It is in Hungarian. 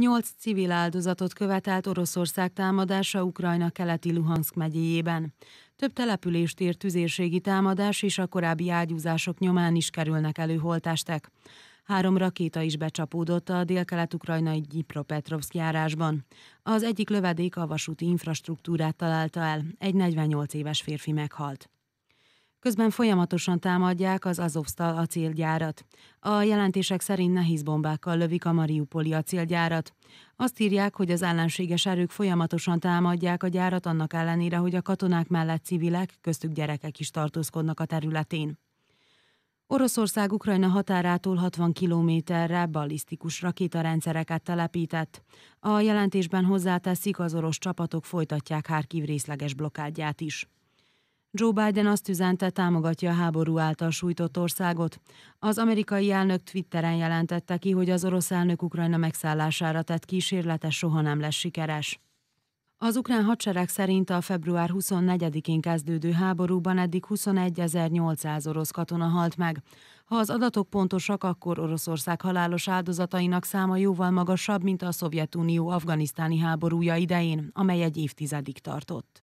Nyolc civil áldozatot követelt Oroszország támadása Ukrajna keleti Luhansk megyéjében. Több települést ért tüzérségi támadás és a korábbi ágyúzások nyomán is kerülnek elő holtestek. Három rakéta is becsapódott a délkelet-ukrajnai Gyipropetrovsk járásban. Az egyik lövedék a vasúti infrastruktúrát találta el, egy 48 éves férfi meghalt. Közben folyamatosan támadják az Azovstal acélgyárat. A jelentések szerint nehéz bombákkal lövik a Mariupoli acélgyárat. Azt írják, hogy az ellenséges erők folyamatosan támadják a gyárat annak ellenére, hogy a katonák mellett civilek, köztük gyerekek is tartózkodnak a területén. Oroszország Ukrajna határától 60 kilométerre ballisztikus rakétarendszereket telepített. A jelentésben hozzáteszik, az orosz csapatok folytatják Hárkiv részleges blokádját is. Joe Biden azt üzente, támogatja a háború által sújtott országot. Az amerikai elnök Twitteren jelentette ki, hogy az orosz elnök Ukrajna megszállására tett kísérlete soha nem lesz sikeres. Az ukrán hadsereg szerint a február 24-én kezdődő háborúban eddig 21.800 orosz katona halt meg. Ha az adatok pontosak, akkor Oroszország halálos áldozatainak száma jóval magasabb, mint a Szovjetunió afganisztáni háborúja idején, amely egy évtizedig tartott.